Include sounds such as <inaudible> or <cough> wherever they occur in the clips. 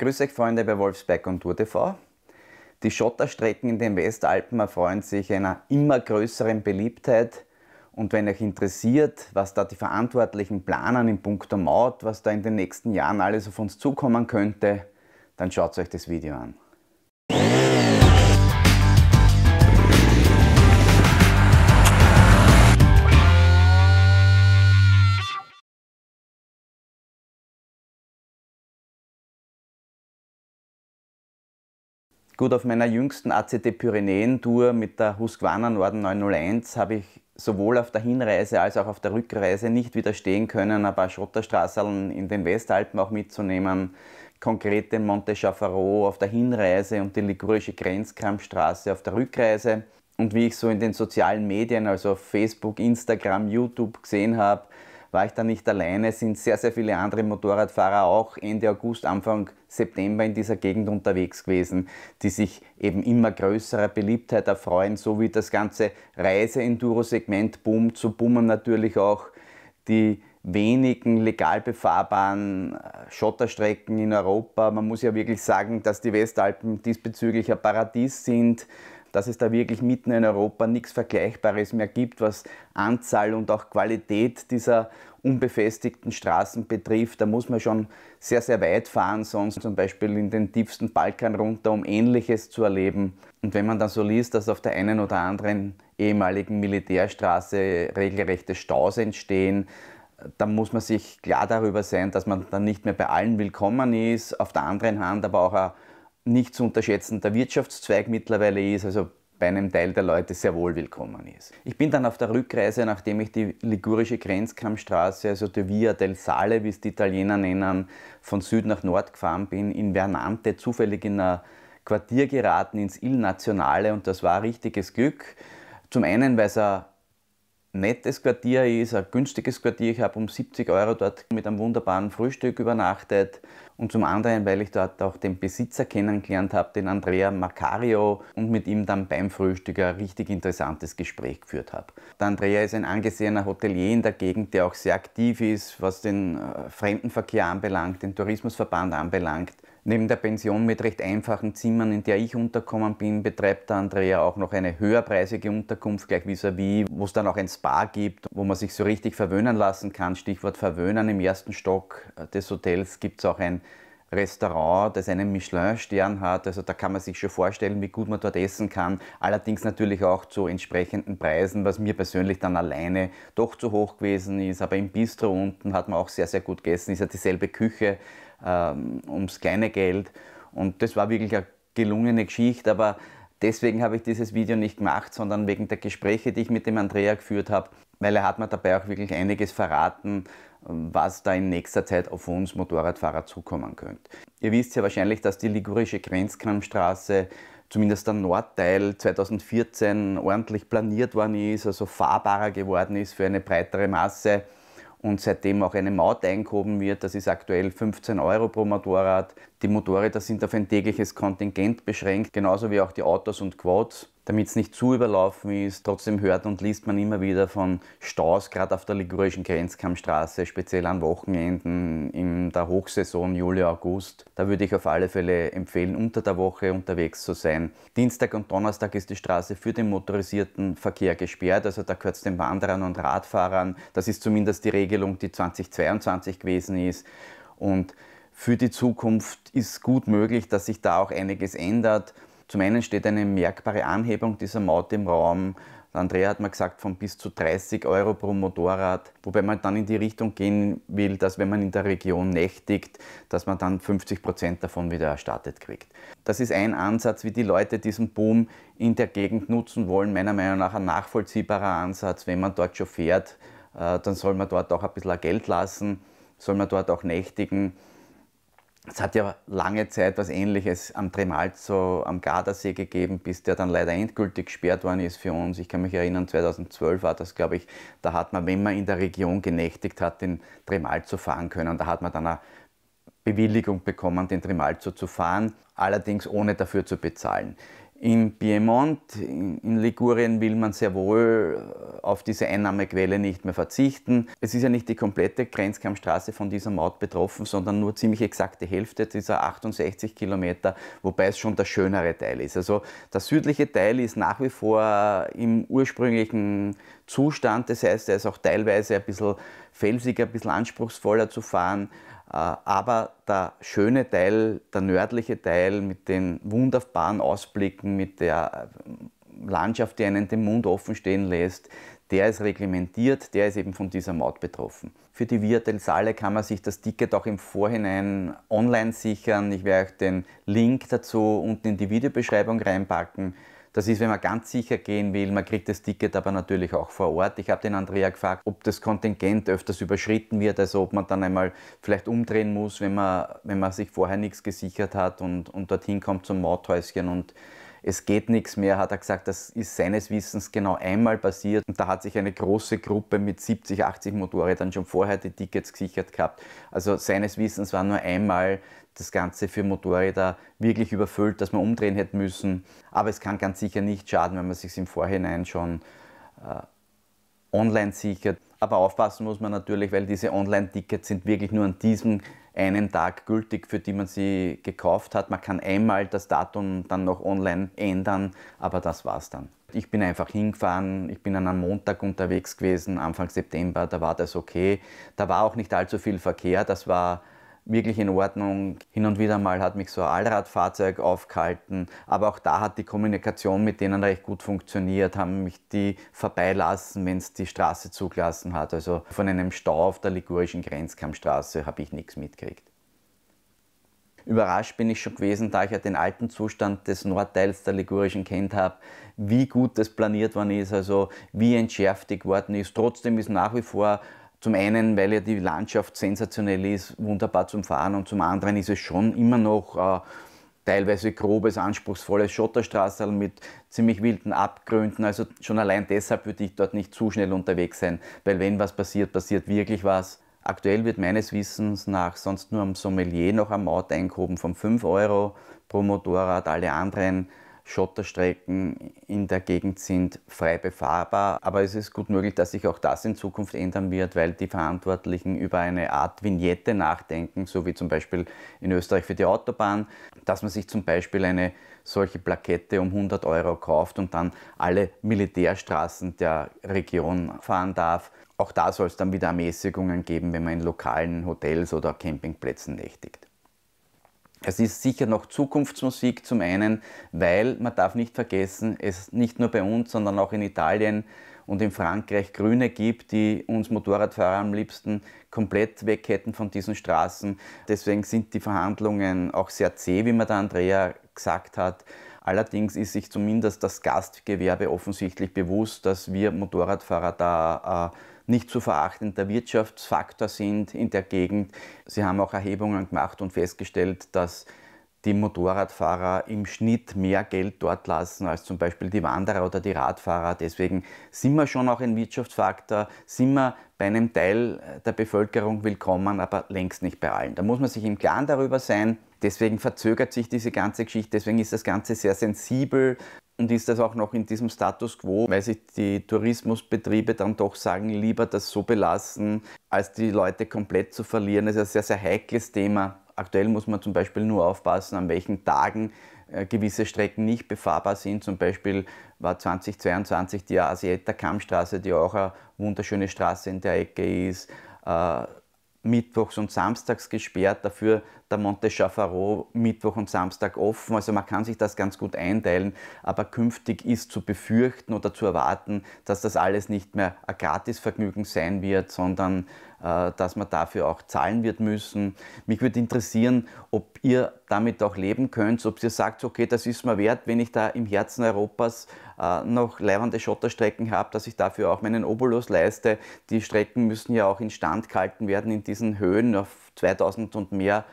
Grüß euch Freunde bei Wolfsberg und Tour TV. Die Schotterstrecken in den Westalpen erfreuen sich einer immer größeren Beliebtheit. Und wenn euch interessiert, was da die verantwortlichen planen in puncto Maut, was da in den nächsten Jahren alles auf uns zukommen könnte, dann schaut euch das Video an. Gut, auf meiner jüngsten ACT Pyrenäen-Tour mit der Husqvarna Norden 901 habe ich sowohl auf der Hinreise als auch auf der Rückreise nicht widerstehen können, ein paar Schotterstraßen in den Westalpen auch mitzunehmen. Konkret den Monte Schaffaro auf der Hinreise und die ligurische Grenzkampfstraße auf der Rückreise. Und wie ich so in den sozialen Medien, also auf Facebook, Instagram, YouTube gesehen habe, war ich da nicht alleine, sind sehr, sehr viele andere Motorradfahrer auch Ende August, Anfang September in dieser Gegend unterwegs gewesen, die sich eben immer größerer Beliebtheit erfreuen, so wie das ganze Reise-Enduro-Segment boomt, so boomen natürlich auch die wenigen legal befahrbaren äh, Schotterstrecken in Europa. Man muss ja wirklich sagen, dass die Westalpen diesbezüglich ein Paradies sind dass es da wirklich mitten in Europa nichts Vergleichbares mehr gibt, was Anzahl und auch Qualität dieser unbefestigten Straßen betrifft. Da muss man schon sehr, sehr weit fahren, sonst zum Beispiel in den tiefsten Balkan runter, um Ähnliches zu erleben. Und wenn man dann so liest, dass auf der einen oder anderen ehemaligen Militärstraße regelrechte Staus entstehen, dann muss man sich klar darüber sein, dass man dann nicht mehr bei allen willkommen ist, auf der anderen Hand aber auch eine nicht zu unterschätzender Wirtschaftszweig mittlerweile ist, also bei einem Teil der Leute sehr wohl willkommen ist. Ich bin dann auf der Rückreise, nachdem ich die ligurische Grenzkammstraße, also die Via del Sale, wie es die Italiener nennen, von Süd nach Nord gefahren bin, in Vernante zufällig in ein Quartier geraten, ins Il Nazionale und das war richtiges Glück. Zum einen, weil es ein nettes Quartier ist, ein günstiges Quartier. Ich habe um 70 Euro dort mit einem wunderbaren Frühstück übernachtet und zum anderen, weil ich dort auch den Besitzer kennengelernt habe, den Andrea Macario und mit ihm dann beim Frühstück ein richtig interessantes Gespräch geführt habe. Der Andrea ist ein angesehener Hotelier in der Gegend, der auch sehr aktiv ist, was den äh, Fremdenverkehr anbelangt, den Tourismusverband anbelangt Neben der Pension mit recht einfachen Zimmern, in der ich unterkommen bin, betreibt der Andrea auch noch eine höherpreisige Unterkunft gleich vis-à-vis, wo es dann auch ein Spa gibt, wo man sich so richtig verwöhnen lassen kann. Stichwort Verwöhnen. Im ersten Stock äh, des Hotels gibt es auch ein Restaurant, das einen Michelin-Stern hat. Also da kann man sich schon vorstellen, wie gut man dort essen kann. Allerdings natürlich auch zu entsprechenden Preisen, was mir persönlich dann alleine doch zu hoch gewesen ist. Aber im Bistro unten hat man auch sehr, sehr gut gegessen. Ist ja dieselbe Küche ähm, ums kleine Geld. Und das war wirklich eine gelungene Geschichte, aber deswegen habe ich dieses Video nicht gemacht, sondern wegen der Gespräche, die ich mit dem Andrea geführt habe, weil er hat mir dabei auch wirklich einiges verraten, was da in nächster Zeit auf uns Motorradfahrer zukommen könnte. Ihr wisst ja wahrscheinlich, dass die ligurische Grenzkramstraße zumindest der Nordteil 2014 ordentlich planiert worden ist, also fahrbarer geworden ist für eine breitere Masse und seitdem auch eine Maut eingehoben wird. Das ist aktuell 15 Euro pro Motorrad. Die Motorräder sind auf ein tägliches Kontingent beschränkt, genauso wie auch die Autos und Quads damit es nicht zu überlaufen ist. Trotzdem hört und liest man immer wieder von Staus, gerade auf der ligurischen Grenzkammstraße, speziell an Wochenenden in der Hochsaison Juli, August. Da würde ich auf alle Fälle empfehlen, unter der Woche unterwegs zu sein. Dienstag und Donnerstag ist die Straße für den motorisierten Verkehr gesperrt, also da gehört es den Wanderern und Radfahrern. Das ist zumindest die Regelung, die 2022 gewesen ist. Und für die Zukunft ist gut möglich, dass sich da auch einiges ändert. Zum einen steht eine merkbare Anhebung dieser Maut im Raum. Andrea hat mal gesagt, von bis zu 30 Euro pro Motorrad, wobei man dann in die Richtung gehen will, dass wenn man in der Region nächtigt, dass man dann 50 Prozent davon wieder erstattet kriegt. Das ist ein Ansatz, wie die Leute diesen Boom in der Gegend nutzen wollen. Meiner Meinung nach ein nachvollziehbarer Ansatz. Wenn man dort schon fährt, äh, dann soll man dort auch ein bisschen Geld lassen, soll man dort auch nächtigen es hat ja lange Zeit was Ähnliches am Tremalzo, am Gardasee gegeben, bis der dann leider endgültig gesperrt worden ist für uns. Ich kann mich erinnern, 2012 war das, glaube ich, da hat man, wenn man in der Region genächtigt hat, den Tremalzo fahren können. Da hat man dann eine Bewilligung bekommen, den Tremalzo zu fahren, allerdings ohne dafür zu bezahlen. In Piemont, in Ligurien will man sehr wohl äh, auf diese Einnahmequelle nicht mehr verzichten. Es ist ja nicht die komplette Grenzkammstraße von dieser Maut betroffen, sondern nur ziemlich exakt die Hälfte dieser 68 Kilometer, wobei es schon der schönere Teil ist. Also der südliche Teil ist nach wie vor äh, im ursprünglichen Zustand, das heißt, er ist auch teilweise ein bisschen felsiger, ein bisschen anspruchsvoller zu fahren. Äh, aber der schöne Teil, der nördliche Teil mit den wunderbaren Ausblicken, mit der äh, Landschaft, die einen den Mund offen stehen lässt, der ist reglementiert, der ist eben von dieser Maut betroffen. Für die Via del Sale kann man sich das Ticket auch im Vorhinein online sichern. Ich werde auch den Link dazu unten in die Videobeschreibung reinpacken. Das ist, wenn man ganz sicher gehen will, man kriegt das Ticket aber natürlich auch vor Ort. Ich habe den Andrea gefragt, ob das Kontingent öfters überschritten wird, also ob man dann einmal vielleicht umdrehen muss, wenn man, wenn man sich vorher nichts gesichert hat und, und dorthin kommt zum Mauthäuschen und es geht nichts mehr, hat er gesagt, das ist seines Wissens genau einmal passiert. Und da hat sich eine große Gruppe mit 70, 80 Motorrädern schon vorher die Tickets gesichert gehabt. Also seines Wissens war nur einmal das Ganze für Motorräder wirklich überfüllt, dass man umdrehen hätte müssen. Aber es kann ganz sicher nicht schaden, wenn man sich im Vorhinein schon äh, online sichert. Aber aufpassen muss man natürlich, weil diese Online-Tickets sind wirklich nur an diesem einen Tag gültig, für die man sie gekauft hat. Man kann einmal das Datum dann noch online ändern, aber das war's dann. Ich bin einfach hingefahren, ich bin an einem Montag unterwegs gewesen, Anfang September, da war das okay. Da war auch nicht allzu viel Verkehr, das war wirklich in Ordnung. Hin und wieder mal hat mich so ein Allradfahrzeug aufgehalten, aber auch da hat die Kommunikation mit denen recht gut funktioniert, haben mich die vorbeilassen, wenn es die Straße zugelassen hat. Also von einem Stau auf der ligurischen Grenzkammstraße habe ich nichts mitgekriegt. Überrascht bin ich schon gewesen, da ich ja den alten Zustand des Nordteils der Ligurischen kennt habe, wie gut das planiert worden ist, also wie entschärftig worden ist. Trotzdem ist nach wie vor zum einen, weil ja die Landschaft sensationell ist, wunderbar zum Fahren und zum anderen ist es schon immer noch äh, teilweise grobes, anspruchsvolles Schotterstraßen mit ziemlich wilden Abgründen. Also schon allein deshalb würde ich dort nicht zu schnell unterwegs sein, weil wenn was passiert, passiert wirklich was. Aktuell wird meines Wissens nach sonst nur am Sommelier noch eine Maut eingehoben von 5 Euro pro Motorrad. Alle anderen Schotterstrecken in der Gegend sind frei befahrbar. Aber es ist gut möglich, dass sich auch das in Zukunft ändern wird, weil die Verantwortlichen über eine Art Vignette nachdenken, so wie zum Beispiel in Österreich für die Autobahn, dass man sich zum Beispiel eine solche Plakette um 100 Euro kauft und dann alle Militärstraßen der Region fahren darf. Auch da soll es dann wieder Ermäßigungen geben, wenn man in lokalen Hotels oder Campingplätzen nächtigt. Es ist sicher noch Zukunftsmusik zum einen, weil man darf nicht vergessen, es nicht nur bei uns, sondern auch in Italien und in Frankreich Grüne gibt, die uns Motorradfahrer am liebsten komplett weg hätten von diesen Straßen. Deswegen sind die Verhandlungen auch sehr zäh, wie man der Andrea gesagt hat. Allerdings ist sich zumindest das Gastgewerbe offensichtlich bewusst, dass wir Motorradfahrer da äh, nicht zu verachtender Wirtschaftsfaktor sind in der Gegend. Sie haben auch Erhebungen gemacht und festgestellt, dass die Motorradfahrer im Schnitt mehr Geld dort lassen als zum Beispiel die Wanderer oder die Radfahrer. Deswegen sind wir schon auch ein Wirtschaftsfaktor, sind wir bei einem Teil der Bevölkerung willkommen, aber längst nicht bei allen. Da muss man sich im Klaren darüber sein. Deswegen verzögert sich diese ganze Geschichte, deswegen ist das Ganze sehr sensibel und ist das auch noch in diesem Status quo, weil sich die Tourismusbetriebe dann doch sagen, lieber das so belassen, als die Leute komplett zu verlieren. Das ist ein sehr, sehr heikles Thema. Aktuell muss man zum Beispiel nur aufpassen, an welchen Tagen äh, gewisse Strecken nicht befahrbar sind. Zum Beispiel war 2022 die Asieta Kammstraße, die auch eine wunderschöne Straße in der Ecke ist, äh, mittwochs und samstags gesperrt. Dafür der Monte Schaffaro Mittwoch und Samstag offen. Also man kann sich das ganz gut einteilen, aber künftig ist zu befürchten oder zu erwarten, dass das alles nicht mehr ein Gratisvergnügen sein wird, sondern äh, dass man dafür auch zahlen wird müssen. Mich würde interessieren, ob ihr damit auch leben könnt, ob ihr sagt, okay, das ist mir wert, wenn ich da im Herzen Europas äh, noch leibende Schotterstrecken habe, dass ich dafür auch meinen Obolus leiste. Die Strecken müssen ja auch instand gehalten werden in diesen Höhen auf 2000 und mehr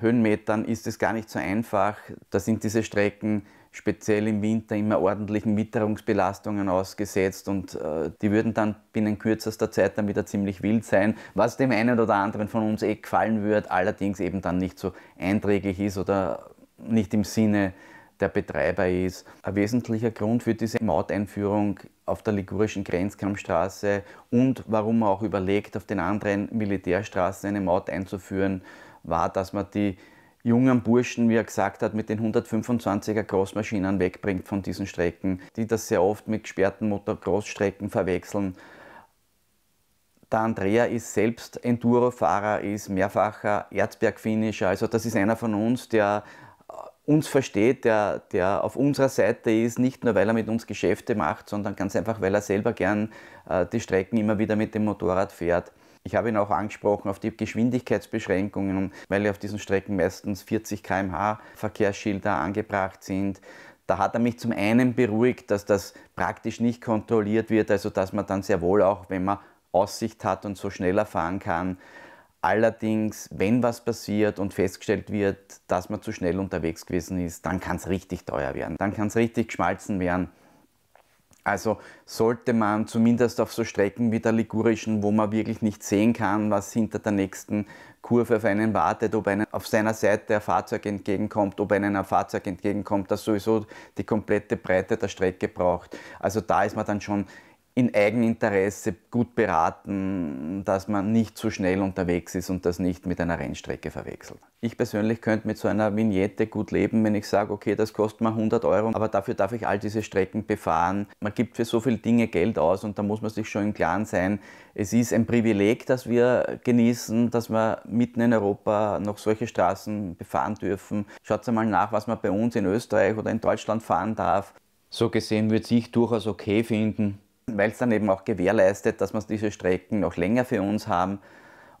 Höhenmetern ist es gar nicht so einfach. Da sind diese Strecken speziell im Winter immer ordentlichen Witterungsbelastungen ausgesetzt und äh, die würden dann binnen kürzester Zeit dann wieder ziemlich wild sein, was dem einen oder anderen von uns eh gefallen wird, allerdings eben dann nicht so einträglich ist oder nicht im Sinne der Betreiber ist. Ein wesentlicher Grund für diese Mauteinführung auf der ligurischen Grenzkammstraße und warum man auch überlegt, auf den anderen Militärstraßen eine Maut einzuführen, war, dass man die jungen Burschen, wie er gesagt hat, mit den 125er Crossmaschinen wegbringt von diesen Strecken, die das sehr oft mit gesperrten Motocross-Strecken verwechseln. Der Andrea ist selbst Enduro-Fahrer, ist mehrfacher Erzberg-Finisher, also das ist einer von uns, der uns versteht, der, der auf unserer Seite ist, nicht nur weil er mit uns Geschäfte macht, sondern ganz einfach, weil er selber gern äh, die Strecken immer wieder mit dem Motorrad fährt. Ich habe ihn auch angesprochen auf die Geschwindigkeitsbeschränkungen, weil auf diesen Strecken meistens 40 km/h Verkehrsschilder angebracht sind. Da hat er mich zum einen beruhigt, dass das praktisch nicht kontrolliert wird, also dass man dann sehr wohl auch, wenn man Aussicht hat und so schneller fahren kann, Allerdings, wenn was passiert und festgestellt wird, dass man zu schnell unterwegs gewesen ist, dann kann es richtig teuer werden. Dann kann es richtig geschmalzen werden. Also sollte man zumindest auf so Strecken wie der Ligurischen, wo man wirklich nicht sehen kann, was hinter der nächsten Kurve auf einen wartet, ob einem auf seiner Seite ein Fahrzeug entgegenkommt, ob einem ein Fahrzeug entgegenkommt, das sowieso die komplette Breite der Strecke braucht. Also da ist man dann schon in Eigeninteresse gut beraten, dass man nicht zu schnell unterwegs ist und das nicht mit einer Rennstrecke verwechselt. Ich persönlich könnte mit so einer Vignette gut leben, wenn ich sage, okay, das kostet mir 100 Euro, aber dafür darf ich all diese Strecken befahren. Man gibt für so viele Dinge Geld aus und da muss man sich schon im Klaren sein, es ist ein Privileg, das wir genießen, dass wir mitten in Europa noch solche Straßen befahren dürfen. Schaut einmal nach, was man bei uns in Österreich oder in Deutschland fahren darf. So gesehen würde ich durchaus okay finden, weil es dann eben auch gewährleistet, dass wir diese Strecken noch länger für uns haben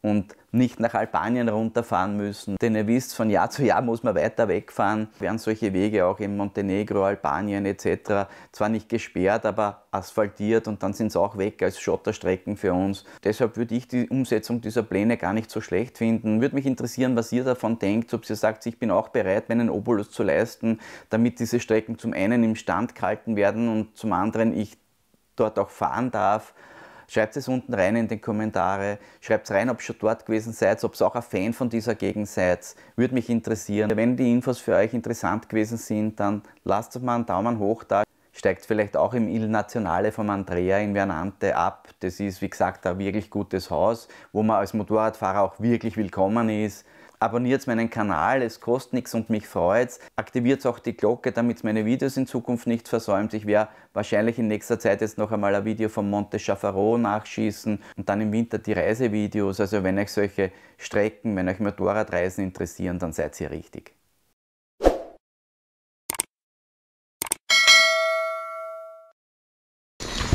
und nicht nach Albanien runterfahren müssen. Denn ihr wisst, von Jahr zu Jahr muss man weiter wegfahren. Werden solche Wege auch in Montenegro, Albanien etc. zwar nicht gesperrt, aber asphaltiert und dann sind sie auch weg als Schotterstrecken für uns. Deshalb würde ich die Umsetzung dieser Pläne gar nicht so schlecht finden. Würde mich interessieren, was ihr davon denkt, ob ihr sagt, ich bin auch bereit, meinen Obolus zu leisten, damit diese Strecken zum einen im Stand gehalten werden und zum anderen ich dort auch fahren darf. Schreibt es unten rein in den Kommentare. Schreibt es rein, ob ihr schon dort gewesen seid, ob ihr auch ein Fan von dieser Gegend seid. Würde mich interessieren. Wenn die Infos für euch interessant gewesen sind, dann lasst mal einen Daumen hoch da. Steigt vielleicht auch im Il Nationale vom Andrea in Vernante ab. Das ist, wie gesagt, ein wirklich gutes Haus, wo man als Motorradfahrer auch wirklich willkommen ist. Abonniert meinen Kanal, es kostet nichts und mich freut's. Aktiviert auch die Glocke, damit meine Videos in Zukunft nicht versäumt. Ich werde wahrscheinlich in nächster Zeit jetzt noch einmal ein Video vom Monte Chaffaro nachschießen und dann im Winter die Reisevideos. Also wenn euch solche Strecken, wenn euch Motorradreisen interessieren, dann seid ihr richtig.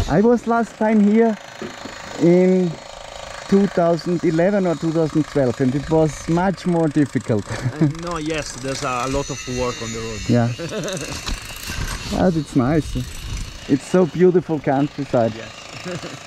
I was last time here in 2011 or 2012 and it was much more difficult. <laughs> no, yes, there's a lot of work on the road. Yeah. <laughs> but it's nice. It's so beautiful countryside. Yes. <laughs>